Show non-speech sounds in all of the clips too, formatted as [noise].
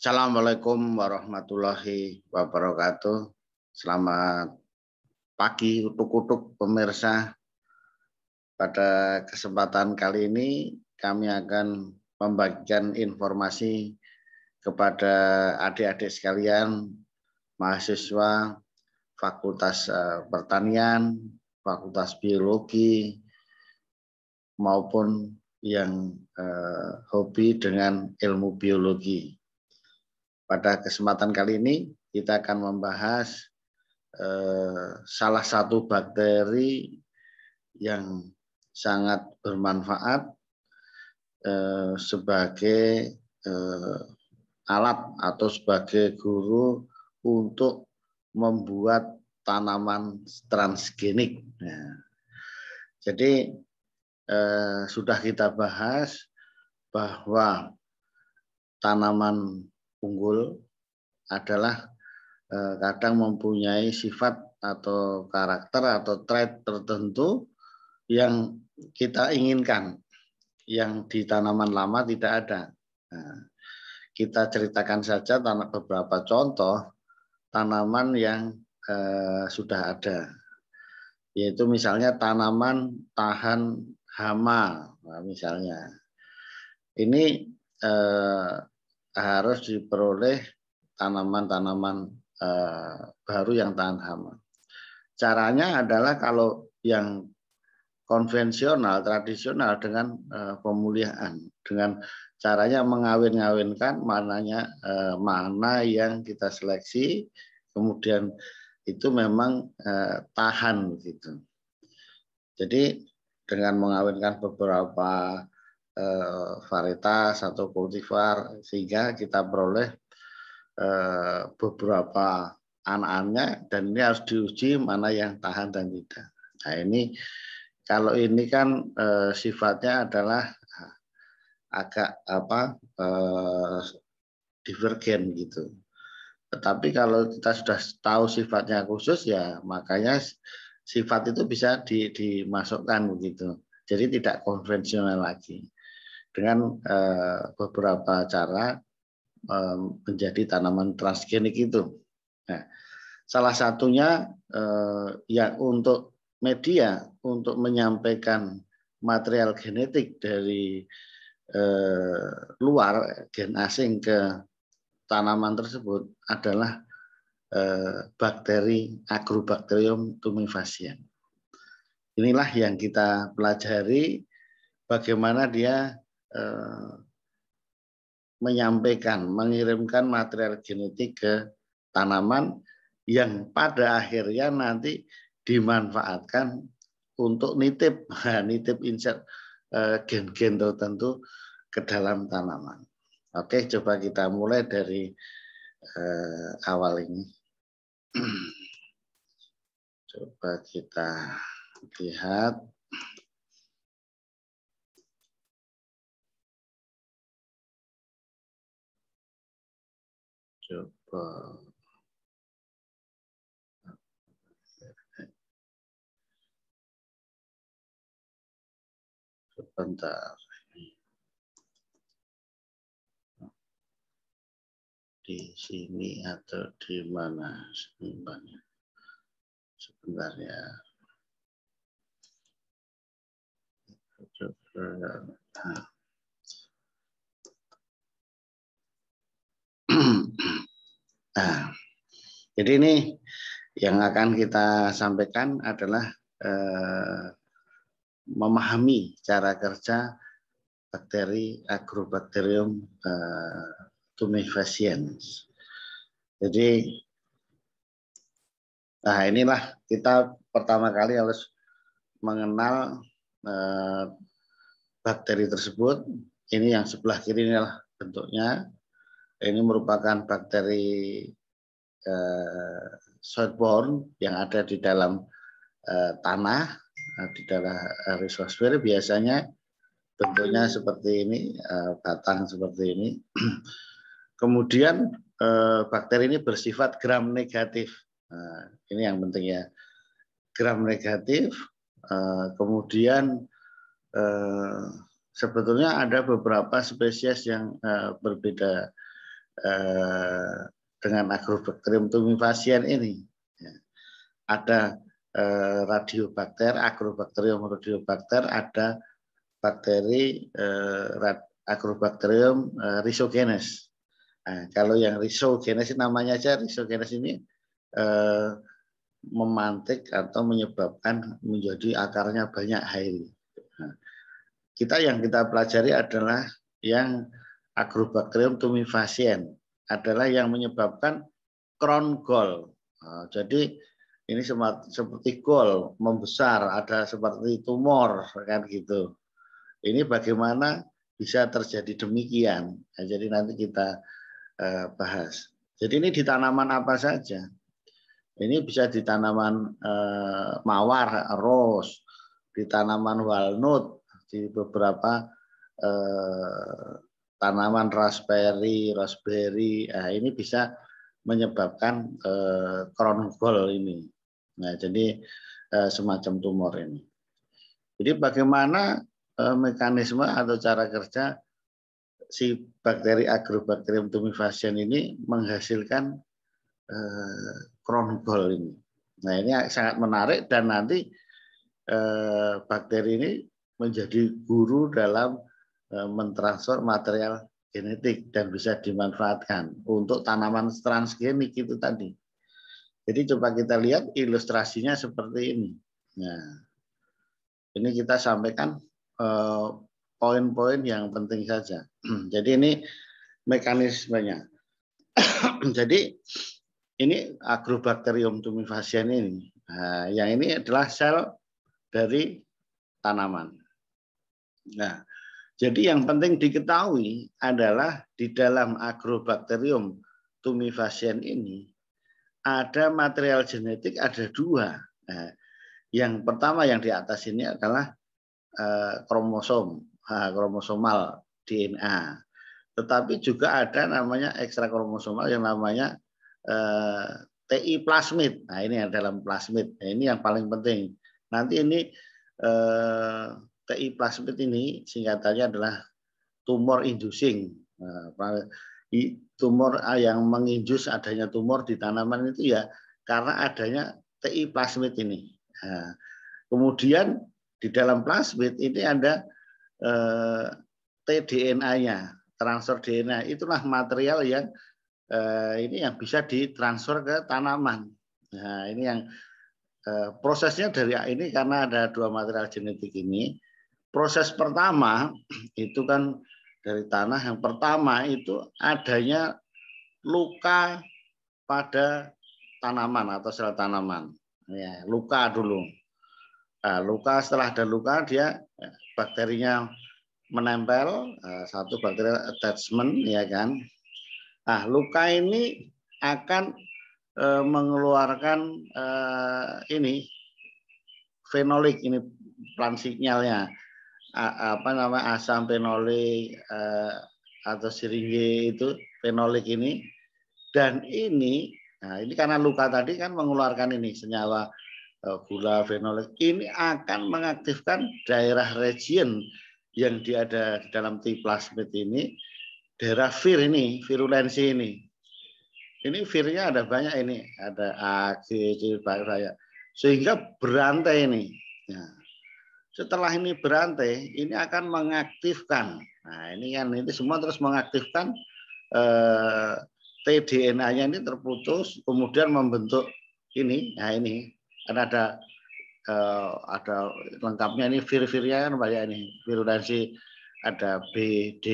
Assalamualaikum warahmatullahi wabarakatuh. Selamat pagi utuk-utuk pemirsa. Pada kesempatan kali ini kami akan membagikan informasi kepada adik-adik sekalian, mahasiswa Fakultas eh, Pertanian, Fakultas Biologi, maupun yang eh, hobi dengan ilmu biologi. Pada kesempatan kali ini kita akan membahas eh, salah satu bakteri yang sangat bermanfaat eh, sebagai eh, alat atau sebagai guru untuk membuat tanaman transgenik. Nah, jadi eh, sudah kita bahas bahwa tanaman unggul adalah eh, kadang mempunyai sifat atau karakter atau trait tertentu yang kita inginkan yang di tanaman lama tidak ada. Nah, kita ceritakan saja tanah beberapa contoh tanaman yang eh, sudah ada, yaitu misalnya tanaman tahan hama, misalnya. Ini eh, harus diperoleh tanaman-tanaman eh, baru yang tahan hama. Caranya adalah kalau yang konvensional, tradisional dengan eh, pemulihan, dengan caranya mengawin-ngawinkan mananya eh, mana yang kita seleksi, kemudian itu memang eh, tahan gitu. Jadi dengan mengawinkan beberapa eh, varietas atau kultivar sehingga kita peroleh eh, beberapa anak-anaknya dan ini harus diuji mana yang tahan dan tidak. Nah ini kalau ini kan eh, sifatnya adalah ah, agak apa eh, divergen gitu. Tetapi kalau kita sudah tahu sifatnya khusus ya makanya sifat itu bisa di, dimasukkan begitu. Jadi tidak konvensional lagi dengan eh, beberapa cara eh, menjadi tanaman transgenik itu. Nah, salah satunya eh, ya untuk media untuk menyampaikan material genetik dari luar gen asing ke tanaman tersebut adalah bakteri Agrobacterium tumefaciens. Inilah yang kita pelajari bagaimana dia Eh, menyampaikan, mengirimkan material genetik ke tanaman yang pada akhirnya nanti dimanfaatkan untuk nitip, [laughs] nah, nitip insert eh, gen-gen tertentu ke dalam tanaman. Oke, coba kita mulai dari eh, awal ini. [clears throat] Coba kita lihat. sebentar di sini atau di mana sebentar sebentar ya nah. [clears throat] Nah, jadi ini yang akan kita sampaikan adalah eh, memahami cara kerja bakteri Agrobacterium eh, tumefaciens. Jadi, nah inilah kita pertama kali harus mengenal eh, bakteri tersebut. Ini yang sebelah kiri inilah bentuknya ini merupakan bakteri eh, soilborne yang ada di dalam eh, tanah, eh, di dalam eh, rhizosfer biasanya bentuknya seperti ini, eh, batang seperti ini. [clears throat] Kemudian eh, bakteri ini bersifat gram negatif. Nah, ini yang penting ya. Gram negatif, eh, kemudian eh, sebetulnya ada beberapa spesies yang eh, berbeda Eh, dengan agrobakterium tumifascien ini. Ya. Ada eh, radiobakter, agrobakterium radiobakter, ada bakteri eh, agrobakterium eh, risogenes. Nah, kalau yang risogenes namanya aja risogenes ini memantik atau menyebabkan menjadi akarnya banyak air. Nah, kita yang kita pelajari adalah yang Agrobacterium tumifacien adalah yang menyebabkan crown gall. Ah, jadi ini seperti gol membesar, ada seperti tumor kan gitu. Ini bagaimana bisa terjadi demikian? Nah, jadi nanti kita eh, bahas. Jadi ini di tanaman apa saja? Ini bisa di tanaman eh, mawar, rose, di tanaman walnut, di beberapa eh, tanaman raspberry, raspberry, nah ini bisa menyebabkan eh, crown gall ini. Nah, jadi eh, semacam tumor ini. Jadi bagaimana eh, mekanisme atau cara kerja si bakteri agrobacterium tumefaciens ini menghasilkan eh, crown gall ini. Nah, ini sangat menarik dan nanti eh, bakteri ini menjadi guru dalam Eh, mentransfer material genetik dan bisa dimanfaatkan untuk tanaman transgenik itu tadi. Jadi coba kita lihat ilustrasinya seperti ini. Nah, ini kita sampaikan eh, poin-poin yang penting saja. [clears throat] Jadi ini mekanismenya. [clears throat] Jadi ini agrobakterium tumifascien ini. Nah, yang ini adalah sel dari tanaman. Nah, jadi yang penting diketahui adalah di dalam agrobakterium tumifasien ini ada material genetik ada dua. Nah, yang pertama yang di atas ini adalah eh, kromosom, eh, kromosomal DNA. Tetapi juga ada namanya ekstra kromosomal yang namanya eh, TI plasmid. Nah ini yang dalam plasmid. Nah, ini yang paling penting. Nanti ini eh, TI plasmid ini singkatannya adalah tumor inducing. Nah, tumor ah, yang menginjus adanya tumor di tanaman itu ya karena adanya TI plasmid ini. Nah, kemudian di dalam plasmid ini ada eh, tDNA-nya, transfer DNA. Itulah material yang eh, ini yang bisa ditransfer ke tanaman. Nah, ini yang eh, prosesnya dari ini karena ada dua material genetik ini proses pertama itu kan dari tanah yang pertama itu adanya luka pada tanaman atau sel tanaman. Ya, luka dulu. Nah, luka setelah ada luka dia ya, bakterinya menempel eh, satu bakteri attachment ya kan. Ah luka ini akan eh, mengeluarkan eh, ini fenolik ini pelan sinyalnya apa nama asam fenolik eh, atau siringe itu fenolik ini dan ini nah ini karena luka tadi kan mengeluarkan ini senyawa eh, gula fenolik ini akan mengaktifkan daerah region yang dia ada di dalam T plasmid ini daerah vir ini virulensi ini ini virnya ada banyak ini ada A, C, banyak sehingga berantai ini nah, setelah ini berantai, ini akan mengaktifkan. Nah, ini kan ini semua terus mengaktifkan eh, tDNA-nya ini terputus, kemudian membentuk ini. Nah, ini kan ada eh, ada lengkapnya ini vir-virnya kan banyak ini. Virulensi ada BD, D,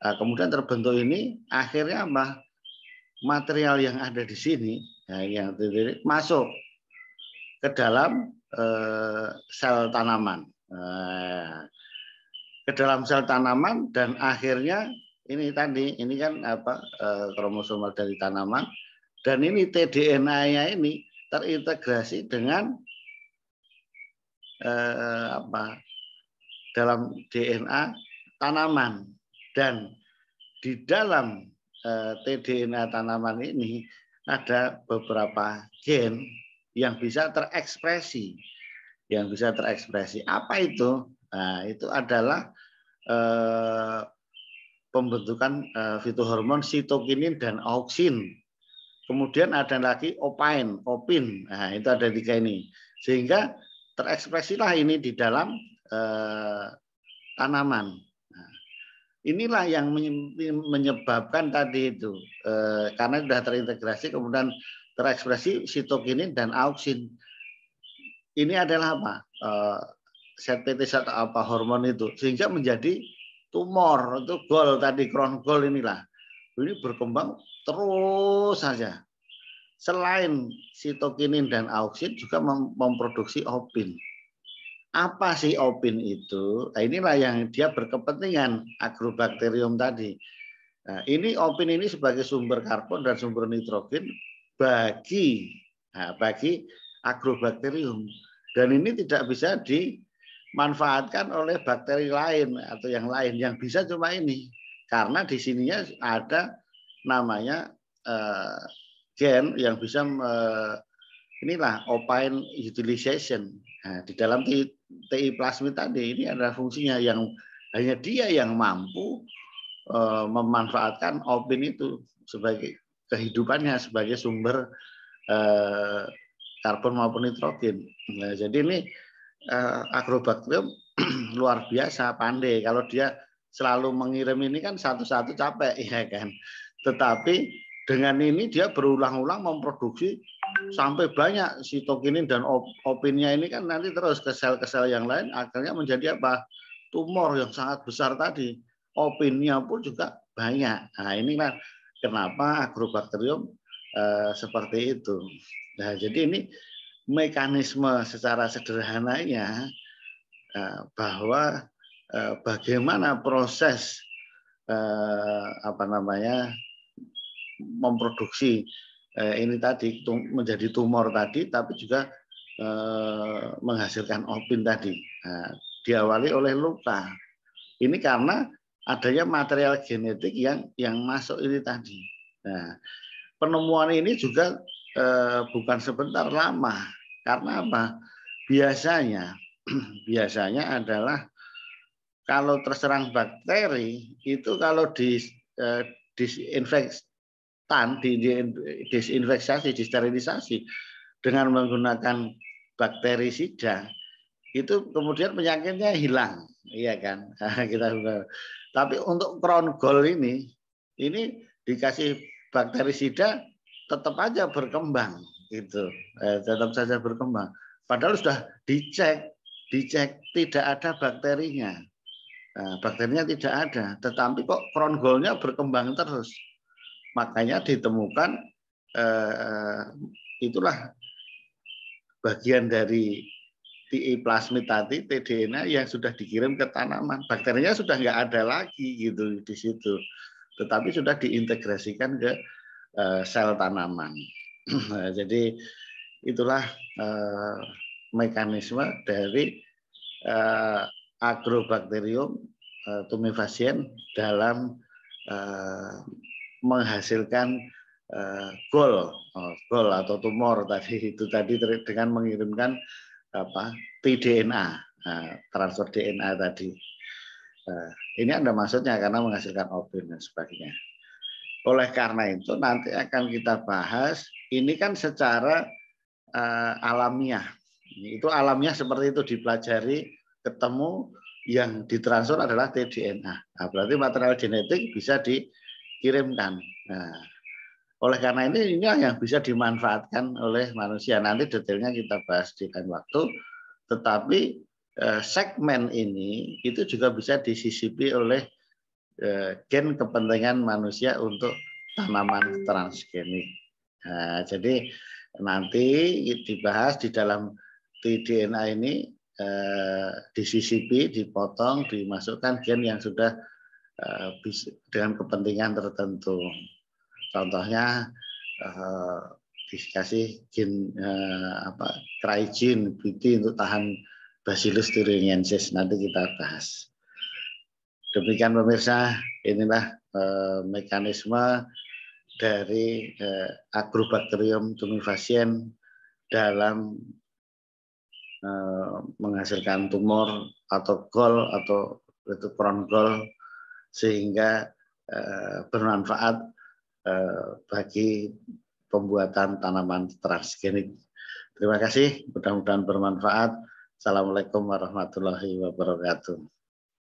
nah, kemudian terbentuk ini akhirnya apa? material yang ada di sini nah, yang masuk ke dalam eh, sel tanaman eh, ke dalam sel tanaman dan akhirnya ini tadi ini kan apa eh, kromosomal dari tanaman dan ini tDNA-nya ini terintegrasi dengan eh, apa dalam DNA tanaman dan di dalam eh, tDNA tanaman ini ada beberapa gen yang bisa terekspresi, yang bisa terekspresi. Apa itu? Nah, itu adalah eh, pembentukan eh, fitohormon sitokinin dan auksin. Kemudian ada lagi opain, opin. Nah, itu ada tiga ini. Sehingga terekspresilah ini di dalam eh, tanaman. Nah, inilah yang menyebabkan tadi itu eh, karena sudah terintegrasi kemudian terekspresi sitokinin dan auksin. Ini adalah apa? Eh, Sertitis atau apa hormon itu sehingga menjadi tumor itu gol tadi kron gol inilah ini berkembang terus saja selain sitokinin dan auksin juga memproduksi opin apa sih opin itu nah, inilah yang dia berkepentingan agrobakterium tadi nah, ini opin ini sebagai sumber karbon dan sumber nitrogen bagi nah, bagi agrobakterium dan ini tidak bisa dimanfaatkan oleh bakteri lain atau yang lain yang bisa cuma ini karena di sininya ada namanya eh, gen yang bisa me, eh, inilah opain utilization nah, di dalam TI, TI plasmid tadi ini adalah fungsinya yang hanya dia yang mampu eh, memanfaatkan opin itu sebagai kehidupannya sebagai sumber eh, karbon maupun nitrogen. Nah, jadi ini eh, agrobakterium [clears throat] luar biasa pandai. Kalau dia selalu mengirim ini kan satu-satu capek [laughs] ya kan. Tetapi dengan ini dia berulang-ulang memproduksi sampai banyak sitokinin dan op opinnya ini kan nanti terus ke sel-sel yang lain akhirnya menjadi apa? tumor yang sangat besar tadi. Opinnya pun juga banyak. Nah, ini kan kenapa agrobakterium eh, seperti itu. Nah, jadi ini mekanisme secara sederhananya eh, bahwa eh, bagaimana proses eh, apa namanya memproduksi eh, ini tadi menjadi tumor tadi, tapi juga menghasilkan opin tadi. Nah, diawali oleh luka. Ini karena adanya material genetik yang yang masuk ini tadi. Nah, penemuan ini juga eh, bukan sebentar lama karena apa? Biasanya [clears throat] biasanya adalah kalau terserang bakteri itu kalau di eh, disinfektan, di, di, disinfeksi, disterilisasi dengan menggunakan bakterisida itu kemudian penyakitnya hilang, iya kan? [laughs] Kita tapi untuk crown goal ini, ini dikasih bakterisida tetap aja berkembang itu eh, tetap saja berkembang. Padahal sudah dicek, dicek tidak ada bakterinya, nah, bakterinya tidak ada, tetapi kok crown goal-nya berkembang terus. Makanya ditemukan eh, itulah bagian dari TE plasmid tadi TDNA yang sudah dikirim ke tanaman. Bakterinya sudah nggak ada lagi gitu di situ. Tetapi sudah diintegrasikan ke eh, sel tanaman. [clears throat] Nah, jadi itulah eh, mekanisme dari uh, agrobakterium uh, dalam menghasilkan gol, oh, gol atau tumor tadi itu tadi dengan mengirimkan apa tDNA transfer DNA tadi nah, ini ada maksudnya karena menghasilkan obat dan sebagainya oleh karena itu nanti akan kita bahas ini kan secara eh, alamiah itu alamiah seperti itu dipelajari ketemu yang ditransfer adalah tDNA nah, berarti material genetik bisa dikirimkan nah, oleh karena ini ini yang bisa dimanfaatkan oleh manusia. Nanti detailnya kita bahas di lain waktu. Tetapi eh, segmen ini itu juga bisa disisipi oleh eh, gen kepentingan manusia untuk tanaman transgenik. Nah, jadi nanti dibahas di dalam DNA ini eh, disisipi, dipotong, dimasukkan gen yang sudah dengan kepentingan tertentu. Contohnya uh, dikasih gen uh, eh, apa trigin BT untuk tahan Bacillus thuringiensis nanti kita bahas. Demikian pemirsa, inilah eh, mekanisme dari eh, Agrobacterium tumefaciens dalam menghasilkan tumor atau gol atau itu kronkol sehingga bermanfaat Eh, bagi pembuatan tanaman transgenik. Terima kasih, mudah-mudahan bermanfaat. Assalamualaikum warahmatullahi wabarakatuh.